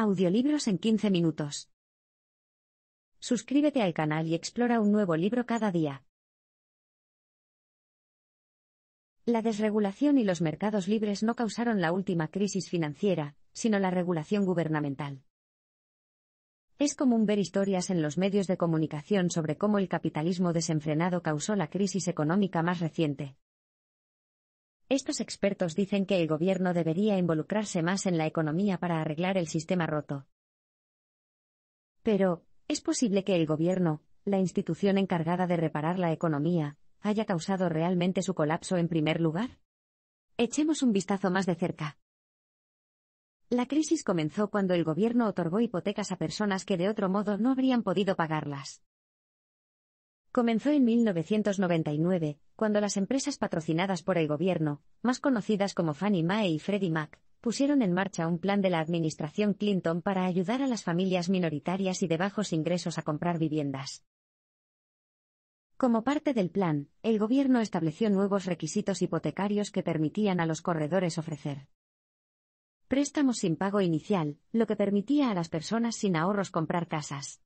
Audiolibros en 15 minutos. Suscríbete al canal y explora un nuevo libro cada día. La desregulación y los mercados libres no causaron la última crisis financiera, sino la regulación gubernamental. Es común ver historias en los medios de comunicación sobre cómo el capitalismo desenfrenado causó la crisis económica más reciente. Estos expertos dicen que el gobierno debería involucrarse más en la economía para arreglar el sistema roto. Pero, es posible que el gobierno, la institución encargada de reparar la economía, haya causado realmente su colapso en primer lugar? Echemos un vistazo más de cerca. La crisis comenzó cuando el gobierno otorgó hipotecas a personas que de otro modo no habrían podido pagarlas. Comenzó en 1999, cuando las empresas patrocinadas por el gobierno, más conocidas como Fannie Mae y Freddie Mac, pusieron en marcha un plan de la administración Clinton para ayudar a las familias minoritarias y de bajos ingresos a comprar viviendas. Como parte del plan, el gobierno estableció nuevos requisitos hipotecarios que permitían a los corredores ofrecer préstamos sin pago inicial, lo que permitía a las personas sin ahorros comprar casas.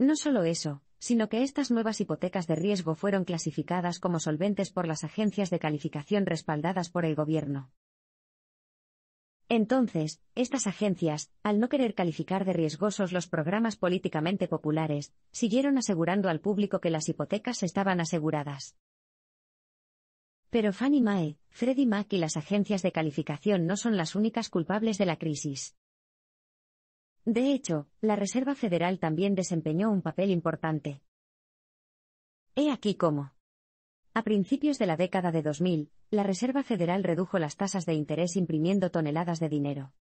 No solo eso, sino que estas nuevas hipotecas de riesgo fueron clasificadas como solventes por las agencias de calificación respaldadas por el gobierno. Entonces, estas agencias, al no querer calificar de riesgosos los programas políticamente populares, siguieron asegurando al público que las hipotecas estaban aseguradas. Pero Fannie Mae, Freddie Mac y las agencias de calificación no son las únicas culpables de la crisis. De hecho, la Reserva Federal también desempeñó un papel importante. He aquí cómo. A principios de la década de 2000, la Reserva Federal redujo las tasas de interés imprimiendo toneladas de dinero.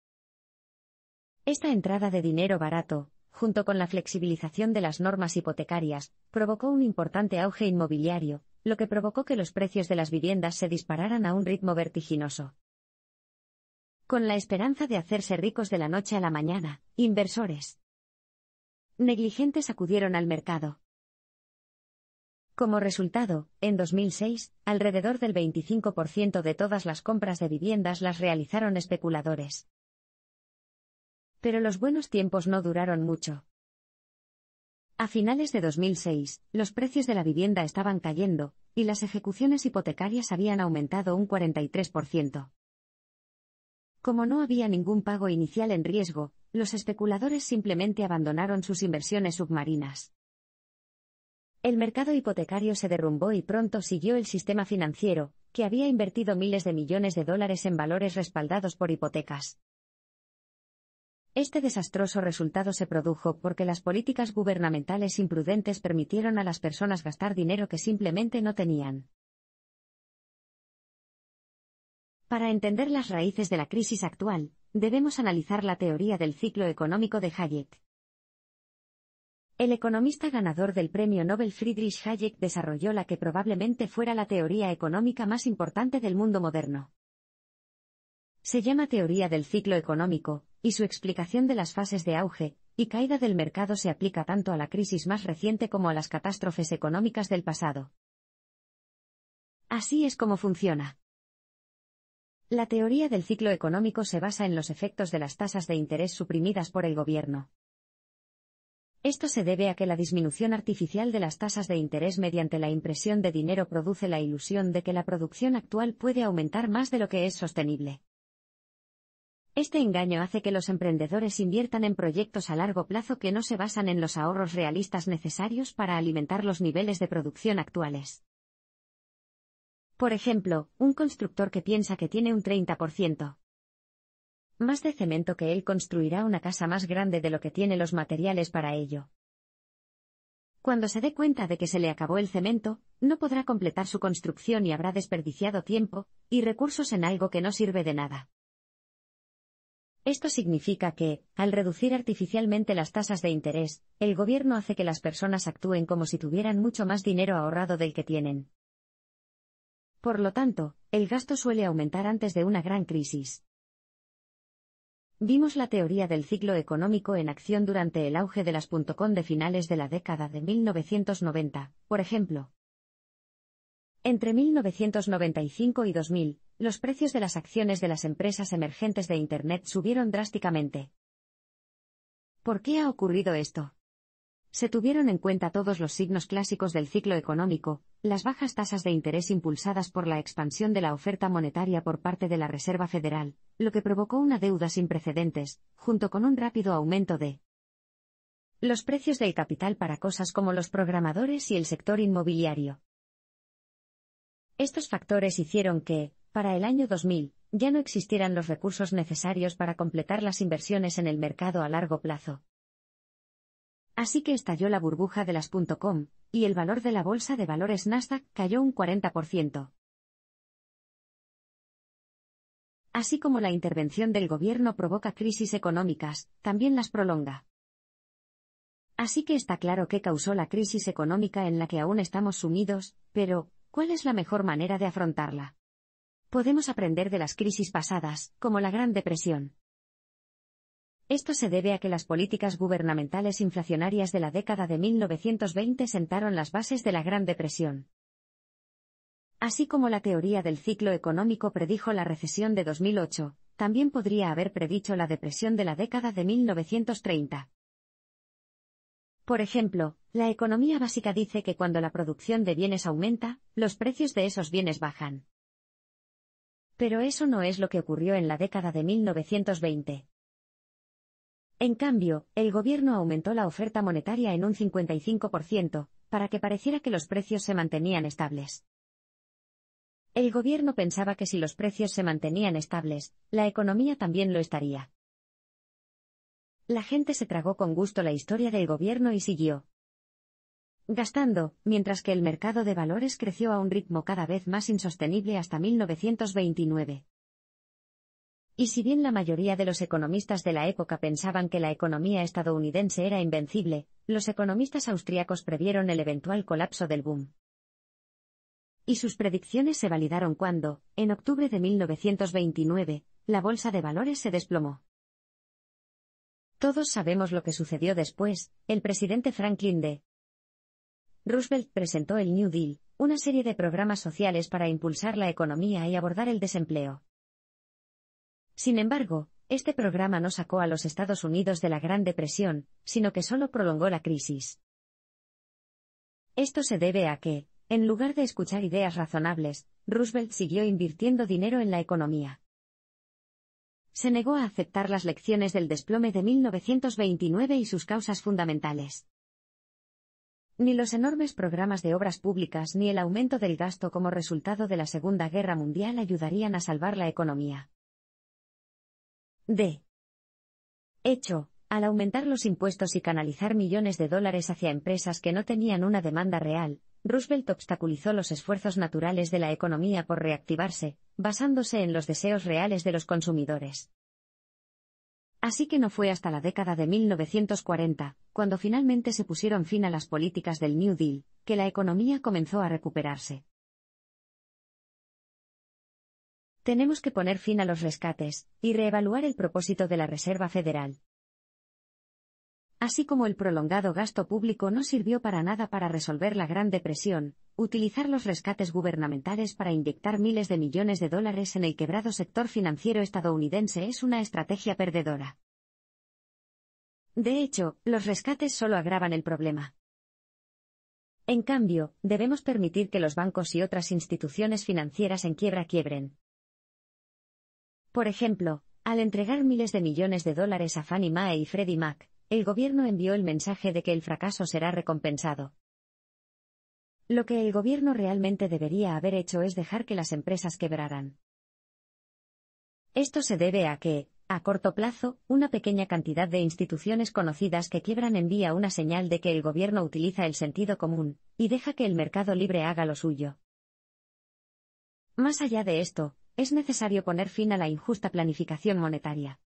Esta entrada de dinero barato, junto con la flexibilización de las normas hipotecarias, provocó un importante auge inmobiliario, lo que provocó que los precios de las viviendas se dispararan a un ritmo vertiginoso. Con la esperanza de hacerse ricos de la noche a la mañana, inversores negligentes acudieron al mercado. Como resultado, en 2006, alrededor del 25% de todas las compras de viviendas las realizaron especuladores. Pero los buenos tiempos no duraron mucho. A finales de 2006, los precios de la vivienda estaban cayendo, y las ejecuciones hipotecarias habían aumentado un 43%. Como no había ningún pago inicial en riesgo, los especuladores simplemente abandonaron sus inversiones submarinas. El mercado hipotecario se derrumbó y pronto siguió el sistema financiero, que había invertido miles de millones de dólares en valores respaldados por hipotecas. Este desastroso resultado se produjo porque las políticas gubernamentales imprudentes permitieron a las personas gastar dinero que simplemente no tenían. Para entender las raíces de la crisis actual, debemos analizar la teoría del ciclo económico de Hayek. El economista ganador del premio Nobel Friedrich Hayek desarrolló la que probablemente fuera la teoría económica más importante del mundo moderno. Se llama teoría del ciclo económico, y su explicación de las fases de auge y caída del mercado se aplica tanto a la crisis más reciente como a las catástrofes económicas del pasado. Así es como funciona. La teoría del ciclo económico se basa en los efectos de las tasas de interés suprimidas por el gobierno. Esto se debe a que la disminución artificial de las tasas de interés mediante la impresión de dinero produce la ilusión de que la producción actual puede aumentar más de lo que es sostenible. Este engaño hace que los emprendedores inviertan en proyectos a largo plazo que no se basan en los ahorros realistas necesarios para alimentar los niveles de producción actuales. Por ejemplo, un constructor que piensa que tiene un 30% más de cemento que él construirá una casa más grande de lo que tiene los materiales para ello. Cuando se dé cuenta de que se le acabó el cemento, no podrá completar su construcción y habrá desperdiciado tiempo y recursos en algo que no sirve de nada. Esto significa que, al reducir artificialmente las tasas de interés, el gobierno hace que las personas actúen como si tuvieran mucho más dinero ahorrado del que tienen. Por lo tanto, el gasto suele aumentar antes de una gran crisis. Vimos la teoría del ciclo económico en acción durante el auge de las .com de finales de la década de 1990, por ejemplo. Entre 1995 y 2000, los precios de las acciones de las empresas emergentes de Internet subieron drásticamente. ¿Por qué ha ocurrido esto? se tuvieron en cuenta todos los signos clásicos del ciclo económico, las bajas tasas de interés impulsadas por la expansión de la oferta monetaria por parte de la Reserva Federal, lo que provocó una deuda sin precedentes, junto con un rápido aumento de los precios del capital para cosas como los programadores y el sector inmobiliario. Estos factores hicieron que, para el año 2000, ya no existieran los recursos necesarios para completar las inversiones en el mercado a largo plazo. Así que estalló la burbuja de las .com, y el valor de la bolsa de valores Nasdaq cayó un 40%. Así como la intervención del gobierno provoca crisis económicas, también las prolonga. Así que está claro qué causó la crisis económica en la que aún estamos sumidos, pero, ¿cuál es la mejor manera de afrontarla? Podemos aprender de las crisis pasadas, como la Gran Depresión. Esto se debe a que las políticas gubernamentales inflacionarias de la década de 1920 sentaron las bases de la Gran Depresión. Así como la teoría del ciclo económico predijo la recesión de 2008, también podría haber predicho la depresión de la década de 1930. Por ejemplo, la economía básica dice que cuando la producción de bienes aumenta, los precios de esos bienes bajan. Pero eso no es lo que ocurrió en la década de 1920. En cambio, el gobierno aumentó la oferta monetaria en un 55%, para que pareciera que los precios se mantenían estables. El gobierno pensaba que si los precios se mantenían estables, la economía también lo estaría. La gente se tragó con gusto la historia del gobierno y siguió. Gastando, mientras que el mercado de valores creció a un ritmo cada vez más insostenible hasta 1929. Y si bien la mayoría de los economistas de la época pensaban que la economía estadounidense era invencible, los economistas austriacos previeron el eventual colapso del boom. Y sus predicciones se validaron cuando, en octubre de 1929, la bolsa de valores se desplomó. Todos sabemos lo que sucedió después, el presidente Franklin D. Roosevelt presentó el New Deal, una serie de programas sociales para impulsar la economía y abordar el desempleo. Sin embargo, este programa no sacó a los Estados Unidos de la Gran Depresión, sino que solo prolongó la crisis. Esto se debe a que, en lugar de escuchar ideas razonables, Roosevelt siguió invirtiendo dinero en la economía. Se negó a aceptar las lecciones del desplome de 1929 y sus causas fundamentales. Ni los enormes programas de obras públicas ni el aumento del gasto como resultado de la Segunda Guerra Mundial ayudarían a salvar la economía. D. hecho, al aumentar los impuestos y canalizar millones de dólares hacia empresas que no tenían una demanda real, Roosevelt obstaculizó los esfuerzos naturales de la economía por reactivarse, basándose en los deseos reales de los consumidores. Así que no fue hasta la década de 1940, cuando finalmente se pusieron fin a las políticas del New Deal, que la economía comenzó a recuperarse. Tenemos que poner fin a los rescates, y reevaluar el propósito de la Reserva Federal. Así como el prolongado gasto público no sirvió para nada para resolver la Gran Depresión, utilizar los rescates gubernamentales para inyectar miles de millones de dólares en el quebrado sector financiero estadounidense es una estrategia perdedora. De hecho, los rescates solo agravan el problema. En cambio, debemos permitir que los bancos y otras instituciones financieras en quiebra quiebren, por ejemplo, al entregar miles de millones de dólares a Fannie Mae y Freddie Mac, el gobierno envió el mensaje de que el fracaso será recompensado. Lo que el gobierno realmente debería haber hecho es dejar que las empresas quebraran. Esto se debe a que, a corto plazo, una pequeña cantidad de instituciones conocidas que quiebran envía una señal de que el gobierno utiliza el sentido común, y deja que el mercado libre haga lo suyo. Más allá de esto, es necesario poner fin a la injusta planificación monetaria.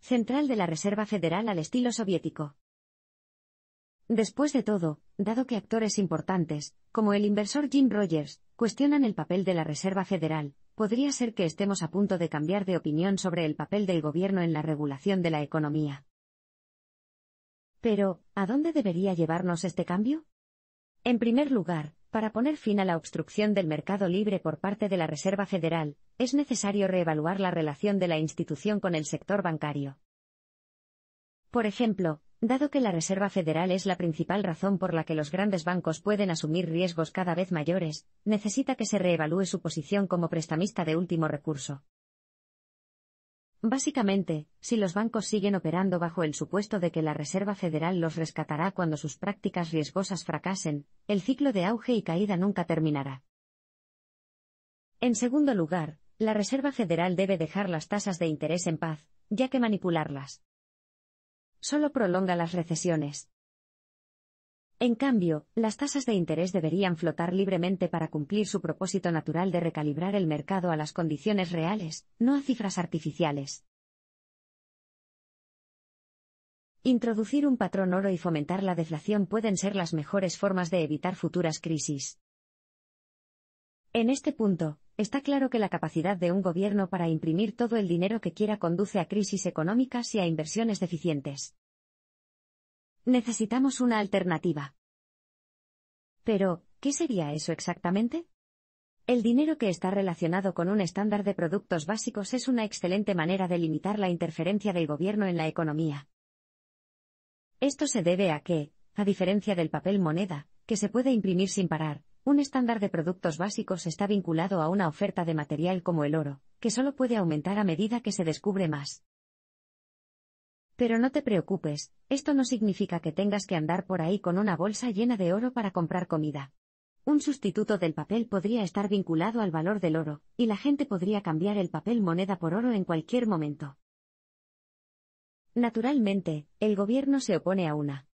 Central de la Reserva Federal al estilo soviético. Después de todo, dado que actores importantes, como el inversor Jim Rogers, cuestionan el papel de la Reserva Federal, podría ser que estemos a punto de cambiar de opinión sobre el papel del gobierno en la regulación de la economía. Pero, ¿a dónde debería llevarnos este cambio? En primer lugar, para poner fin a la obstrucción del mercado libre por parte de la Reserva Federal, es necesario reevaluar la relación de la institución con el sector bancario. Por ejemplo, dado que la Reserva Federal es la principal razón por la que los grandes bancos pueden asumir riesgos cada vez mayores, necesita que se reevalúe su posición como prestamista de último recurso. Básicamente, si los bancos siguen operando bajo el supuesto de que la Reserva Federal los rescatará cuando sus prácticas riesgosas fracasen, el ciclo de auge y caída nunca terminará. En segundo lugar, la Reserva Federal debe dejar las tasas de interés en paz, ya que manipularlas solo prolonga las recesiones. En cambio, las tasas de interés deberían flotar libremente para cumplir su propósito natural de recalibrar el mercado a las condiciones reales, no a cifras artificiales. Introducir un patrón oro y fomentar la deflación pueden ser las mejores formas de evitar futuras crisis. En este punto, está claro que la capacidad de un gobierno para imprimir todo el dinero que quiera conduce a crisis económicas y a inversiones deficientes. Necesitamos una alternativa. Pero, ¿qué sería eso exactamente? El dinero que está relacionado con un estándar de productos básicos es una excelente manera de limitar la interferencia del gobierno en la economía. Esto se debe a que, a diferencia del papel moneda, que se puede imprimir sin parar, un estándar de productos básicos está vinculado a una oferta de material como el oro, que solo puede aumentar a medida que se descubre más. Pero no te preocupes, esto no significa que tengas que andar por ahí con una bolsa llena de oro para comprar comida. Un sustituto del papel podría estar vinculado al valor del oro, y la gente podría cambiar el papel moneda por oro en cualquier momento. Naturalmente, el gobierno se opone a una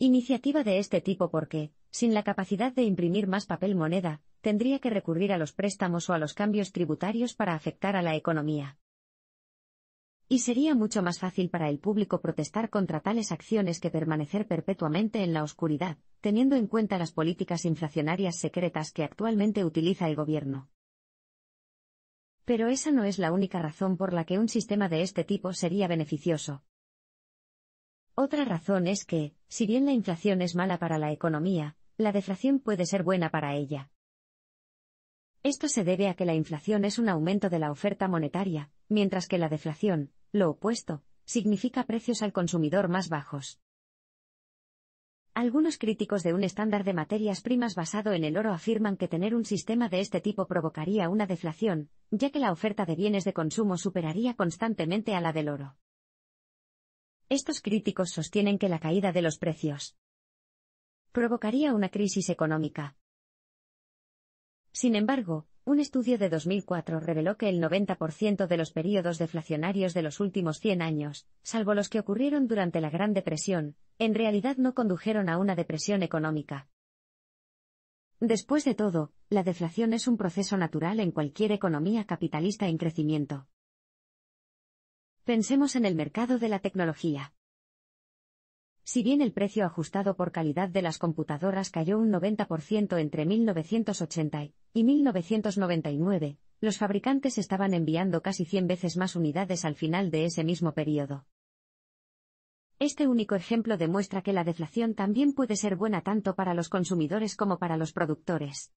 iniciativa de este tipo porque, sin la capacidad de imprimir más papel moneda, tendría que recurrir a los préstamos o a los cambios tributarios para afectar a la economía y sería mucho más fácil para el público protestar contra tales acciones que permanecer perpetuamente en la oscuridad, teniendo en cuenta las políticas inflacionarias secretas que actualmente utiliza el gobierno. Pero esa no es la única razón por la que un sistema de este tipo sería beneficioso. Otra razón es que, si bien la inflación es mala para la economía, la deflación puede ser buena para ella. Esto se debe a que la inflación es un aumento de la oferta monetaria, mientras que la deflación, lo opuesto, significa precios al consumidor más bajos. Algunos críticos de un estándar de materias primas basado en el oro afirman que tener un sistema de este tipo provocaría una deflación, ya que la oferta de bienes de consumo superaría constantemente a la del oro. Estos críticos sostienen que la caída de los precios provocaría una crisis económica. Sin embargo, un estudio de 2004 reveló que el 90% de los periodos deflacionarios de los últimos 100 años, salvo los que ocurrieron durante la Gran Depresión, en realidad no condujeron a una depresión económica. Después de todo, la deflación es un proceso natural en cualquier economía capitalista en crecimiento. Pensemos en el mercado de la tecnología. Si bien el precio ajustado por calidad de las computadoras cayó un 90% entre 1980 y 1999, los fabricantes estaban enviando casi 100 veces más unidades al final de ese mismo periodo. Este único ejemplo demuestra que la deflación también puede ser buena tanto para los consumidores como para los productores.